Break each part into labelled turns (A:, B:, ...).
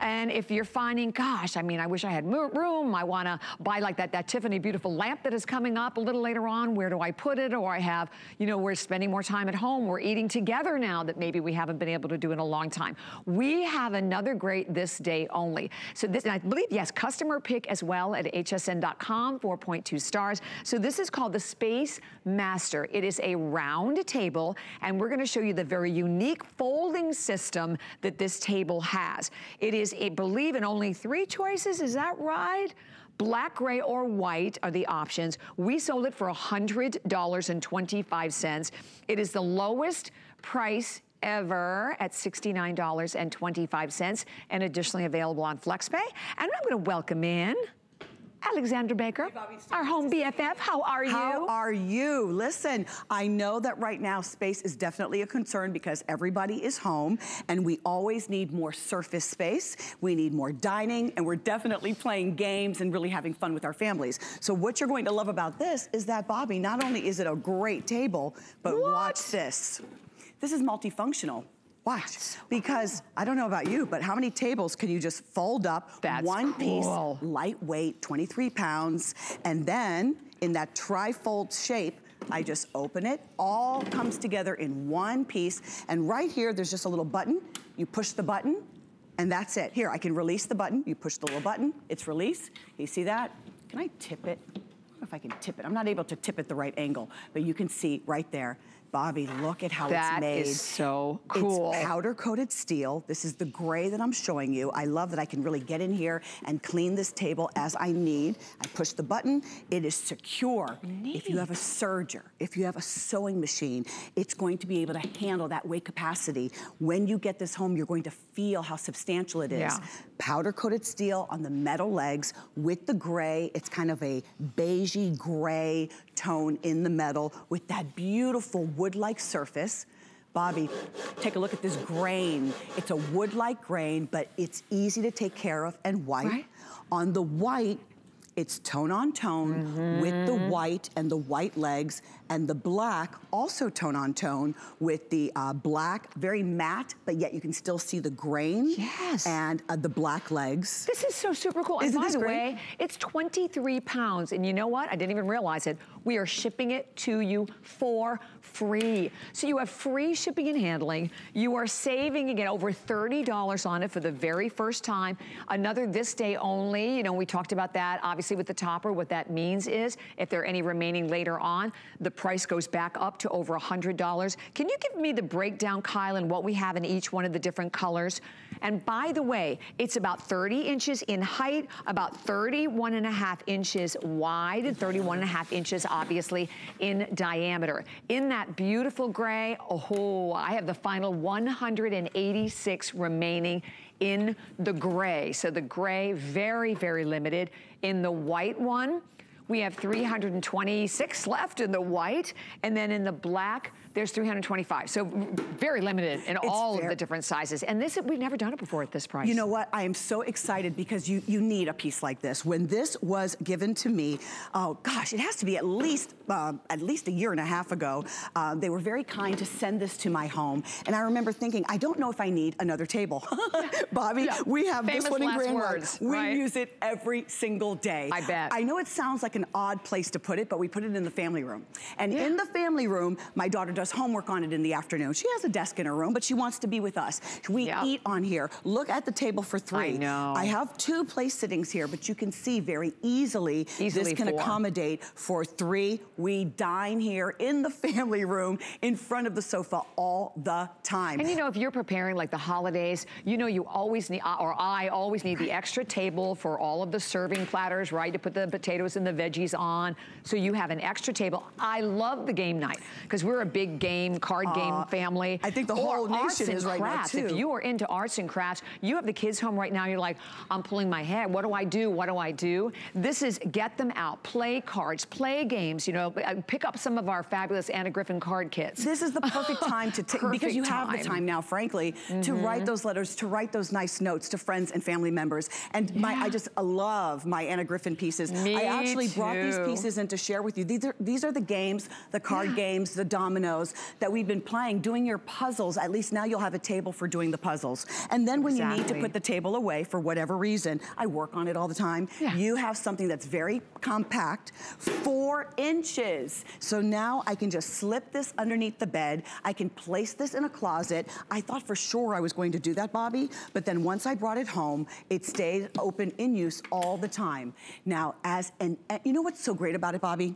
A: And if you're finding, gosh, I mean, I wish I had room. I want to buy like that, that Tiffany beautiful lamp that is coming up a little later on. Where do I put it? Or I have, you know, we're spending more time at home. We're eating together now that maybe we haven't been able to do in a long time. We have another great this day only. So this, I believe, yes, customer pick as well at hsn.com, 4.2 stars. So this is called the Space Master. It is a round table, and we're gonna show you the very unique folding system that this table has. It is, I believe, in only three choices. Is that right? Black, gray, or white are the options. We sold it for $100.25. It is the lowest price ever at $69.25 and additionally available on FlexPay. And I'm gonna welcome in Alexandra Baker, our home BFF. How are you? How are you? Listen, I know that right now
B: space is definitely a concern because everybody is home and we always need more surface space. We need more dining and we're definitely playing games and really having fun with our families. So what you're going to love about this is that, Bobby, not only is it a great table, but what? watch this. This is multifunctional. Watch, because I don't know about you, but how many tables can you just fold up, That's one cool. piece, lightweight, 23 pounds, and then in that trifold shape, I just open it, all comes together in one piece, and right here, there's just a little button. You push the button, and that's it. Here, I can release the button. You push the little button, it's release. You see that? Can I tip it? I can tip it. I'm not able to tip it the right angle, but you can see right there. Bobby, look at how that it's made. That is so cool. It's powder coated steel. This is the gray that I'm showing you. I love that I can really get in here and clean this table as I need. I push the button. It is secure. Neat. If you have a serger, if you have a sewing machine, it's going to be able to handle that weight capacity. When you get this home, you're going to feel how substantial it is. Yeah. Powder coated steel on the metal legs with the gray. It's kind of a beigey gray tone in the metal with that beautiful wood-like surface. Bobby, take a look at this grain. It's a wood-like grain, but it's easy to take care of and white. Right? On the white, it's tone on tone mm -hmm. with the mm-hmm. white and the white legs and the black also tone on tone with the uh, black, very matte, but yet you can still see the grain. Yes. And uh, the black legs. This is so super
A: cool. Isn't and by the great? way, it's 23 pounds. And you know what? I didn't even realize it. We are shipping it to you for free. So you have free shipping and handling. You are saving, again, over $30 on it for the very first time. Another this day only, you know, we talked about that. Obviously obviously with the topper, what that means is if there are any remaining later on, the price goes back up to over $100. Can you give me the breakdown, Kyle, and what we have in each one of the different colors? And by the way, it's about 30 inches in height, about 31 and a half inches wide, and 31 and a half inches, obviously, in diameter. In that beautiful gray, oh, I have the final 186 remaining in the gray. So the gray, very, very limited. In the white one, we have 326 left in the white. And then in the black, there's 325. So very limited in it's all fair. of the different sizes. And this, we've never done it before at this price. You
B: know what? I am so excited because you, you need a piece like this. When this was given to me, oh gosh, it has to be at least, um, at least a year and a half ago. Uh, they were very kind to send this to my home. And I remember thinking, I don't know if I need another table. Bobby, yeah. we have Famous this one in Grand words, We right? use it every single day. I bet. I know it sounds like an odd place to put it, but we put it in the family room. And yeah. in the family room, my daughter does does homework on it in the afternoon. She has a desk in her room, but she wants to be with us. We yep. eat on here. Look at the table for three. I know. I have two place sittings here, but you can see very easily, easily this can four. accommodate for three. We dine here in the family room in front of the
A: sofa all the time. And you know, if you're preparing like the holidays, you know you always need, or I always need the extra table for all of the serving platters, right? To put the potatoes and the veggies on. So you have an extra table. I love the game night because we're a big Mm. game, card uh, game family. I think the whole nation is right crafts. now too. If you are into arts and crafts, you have the kids home right now, you're like, I'm pulling my head. What do I do? What do I do? This is get them out, play cards, play games, you know, uh, pick up some of our fabulous Anna Griffin card kits. This is the perfect time to take, because you time. have the time
B: now, frankly, mm -hmm. to mm-hmm. write those letters, to write those nice notes to friends and family members. And yeah. my, I just love my Anna Griffin pieces. Me I actually too. brought these pieces in to share with you. These are, these are the games, the card yeah. games, the dominoes, that we've been playing, doing your puzzles, at least now you'll have a table for doing the puzzles. And then when exactly. you need to put the table away for whatever reason, I work on it all the time, yeah. you have something that's very compact, four inches. So now I can just slip this underneath the bed. I can place this in a closet. I thought for sure I was going to do that, Bobby, but then once I brought it home, it stayed open in use all the time. Now, as an, you know what's so great about it, Bobby?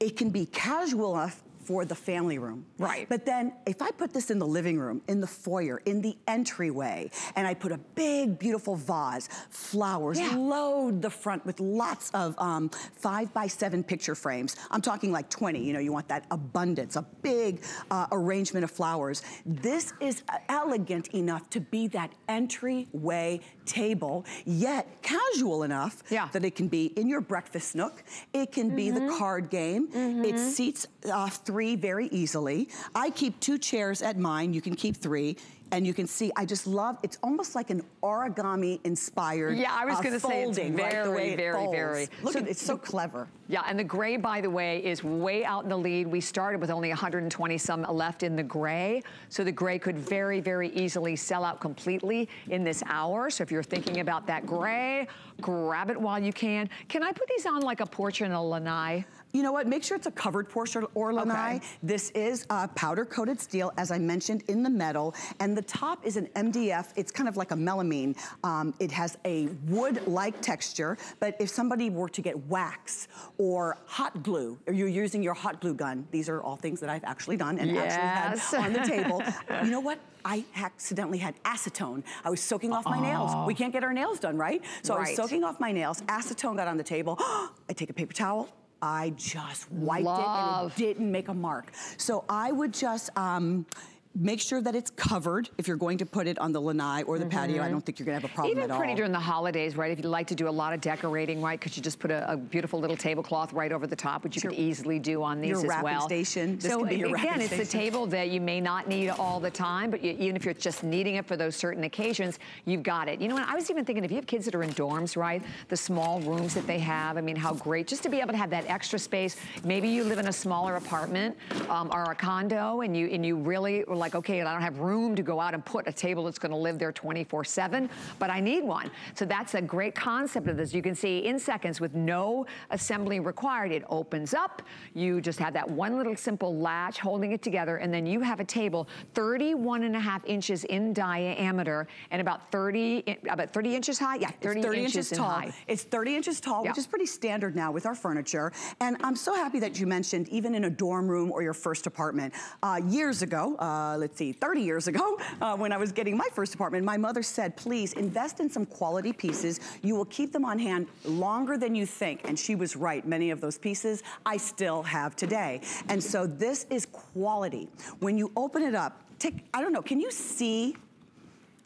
B: It can be casual enough, for the family room. Right. But then if I put this in the living room, in the foyer, in the entryway, and I put a big, beautiful vase, flowers, yeah. load the front with lots of um, five by seven picture frames. I'm talking like 20, you know, you want that abundance, a big uh, arrangement of flowers. This is elegant enough to be that entryway table, yet casual enough yeah. that it can be in your breakfast nook. It can mm -hmm. be the mm-hmm. card game. Mm -hmm. It mm-hmm. seats uh, three very easily. I keep two chairs at mine. You can keep three and you can see, I just love, it's almost like an origami
A: inspired Yeah, I was uh, gonna folding, say it's very, right, very, it very. Look, so, at, it's so the, clever. Yeah, and the gray, by the way, is way out in the lead. We started with only 120 some left in the gray, so the gray could very, very easily sell out completely in this hour. So if you're thinking about that gray, grab it while you can. Can I put these on like a portrait in a lanai? you know what, make sure it's a covered Porsche or lanai. Okay. This is a uh, powder coated
B: steel, as I mentioned, in the metal. And the top is an MDF. It's kind of like a melamine. Um, it has a wood-like texture, but if somebody were to get wax or hot glue, or you're using your hot glue gun, these are all things that I've actually done and yes. actually had on the table. Uh, you know what? I accidentally had acetone. I was soaking off my oh. nails. We can't get our nails done, right? So right. I was soaking off my nails. Acetone got on the table. I take a paper towel, I just wiped Love. it and it didn't make a mark. So I would just, um, make sure that it's covered if you're going to put it on the lanai or the mm -hmm. patio. I don't think you're gonna have a problem Even at all. Even pretty during
A: the holidays, right? If you like to do a lot of decorating, right? Could you just put a, a beautiful little tablecloth right over the top, which you your, could easily do on these as well. Station. This so again, it's station. a table that you may not need all the time, but you, even if you're just needing it for those certain occasions, you've got it. You know, and I was even thinking, if you have kids that are in dorms, right? The small rooms that they have, I mean, how great, just to be able to have that extra space. Maybe you live in a smaller apartment um, or a condo and you, and you really like like, okay, I don't have room to go out and put a table that's gonna live there 24 seven, but I need one. So that's a great concept of this. You can see in seconds with no assembly required, it opens up. You just have that one little simple latch holding it together and then you have a table 31 and a half inches in diameter and about 30, about 30 inches high. Yeah, 30, 30 inches, inches tall. High. It's 30 inches tall, yeah. which is
B: pretty standard now with our furniture. And I'm so happy that you mentioned even in a dorm room or your first apartment. Uh, years ago, uh, uh, let's see, 30 years ago uh, when I was getting my first apartment, my mother said, please invest in some quality pieces. You will keep them on hand longer than you think. And she was right. Many of those pieces I still have today. And so this is quality. When you open it up, take, I don't know, can you see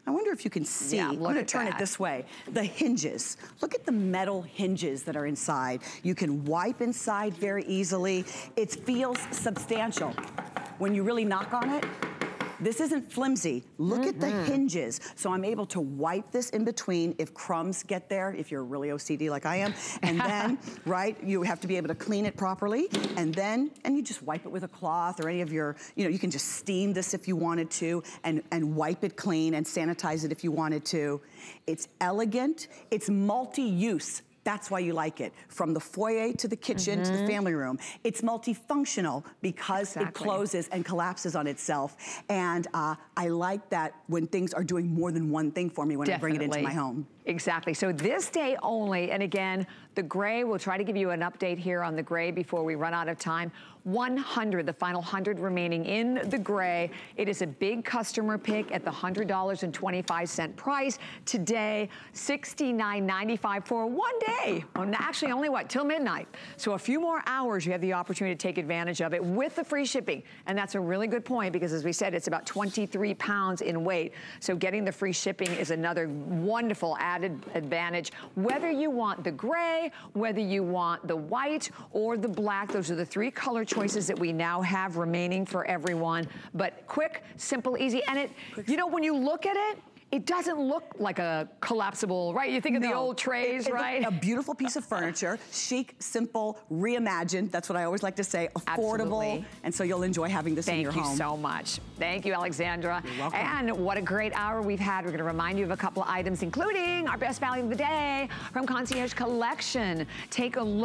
B: I wonder if you can see. Yeah, I'm gonna turn that. it this way. The hinges. Look at the metal hinges that are inside. You can wipe inside very easily. It feels substantial. When you really knock on it, this isn't flimsy. Look mm -hmm. at the hinges. So I'm able to wipe this in between if crumbs get there, if you're really OCD like I am. And then, right, you have to be able to clean it properly. And then, and you just wipe it with a cloth or any of your, you know, you can just steam this if you wanted to and, and wipe it clean and sanitize it if you wanted to. It's elegant. It's multi-use. That's why you like it. From the foyer to the kitchen mm -hmm. to the mm-hmm. family room. It's multifunctional because exactly. it closes and collapses on itself. And uh, I like that when things are doing more than one thing for me when Definitely. I bring it into my home.
A: Exactly. So this day only, and again, the gray, we'll try to give you an update here on the gray before we run out of time. 100, the final 100 remaining in the gray. It is a big customer pick at the $100.25 price. Today, $69.95 for one day. Actually, only what, till midnight. So a few more hours, you have the opportunity to take advantage of it with the free shipping. And that's a really good point because as we said, it's about 23 pounds in weight. So getting the free shipping is another wonderful add added advantage. Whether you want the gray, whether you want the white or the black, those are the three color choices that we now have remaining for everyone. But quick, simple, easy. And it, you know, when you look at it, it doesn't look like a collapsible, right? You think of no. the old trays, it, it, right? A
B: beautiful piece of furniture, chic, simple,
A: reimagined. That's what I always like to say, affordable. Absolutely. And so you'll enjoy having this Thank in your home. Thank you so much. Thank you, Alexandra. You're welcome. And what a great hour we've had. We're gonna remind you of a couple of items, including our best value of the day from Concierge Collection. Take a look.